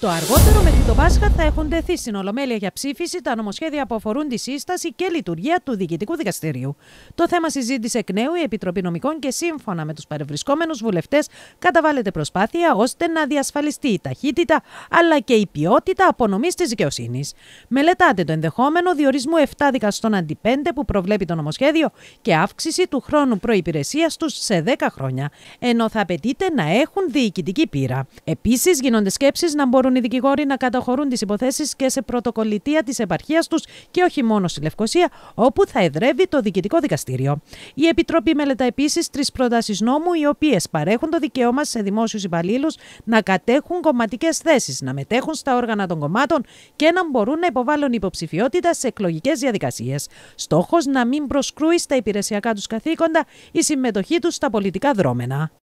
Το αργότερο μέχρι το Πάσχα θα έχουν τεθεί στην Ολομέλεια για ψήφιση τα νομοσχέδια που αφορούν τη σύσταση και λειτουργία του Διοικητικού Δικαστηρίου. Το θέμα συζήτησε εκ νέου η Επιτροπή Νομικών και σύμφωνα με τους παρευρισκόμενους βουλευτές καταβάλλεται προσπάθεια ώστε να διασφαλιστεί η ταχύτητα αλλά και η ποιότητα απονομής της δικαιοσύνης. Μελετάτε το ενδεχόμενο διορισμού 7 δικαστών αντί 5 που προβλέπει το νομοσχέδιο και αύξηση του χρόνου προπηρεσία τους σε 10 χρόνια, ενώ θα απαιτείται να έχουν διοικητική πείρα. Επίσης, γίνονται σκέψεις να μπορούν μπορούν οι δικηγόροι να καταχωρούν τις υποθέσεις και σε πρωτοκολλητία της επαρχίας τους και όχι μόνο στη Λευκοσία, όπου θα εδρεύει το διοικητικό δικαστήριο. Η Επιτροπή μελετά επίσης τρεις προτάσεις νόμου, οι οποίες παρέχουν το δικαίωμα σε δημόσιους υπαλλήλους να κατέχουν κομματικές θέσεις, να μετέχουν στα όργανα των κομμάτων και να μπορούν να υποβάλουν υποψηφιότητα σε εκλογικές διαδικασίες. Στόχος να μην προσκρούει στα υπηρεσιακά τους καθήκοντα η συμμετοχή τους στα πολιτικά δρόμενα.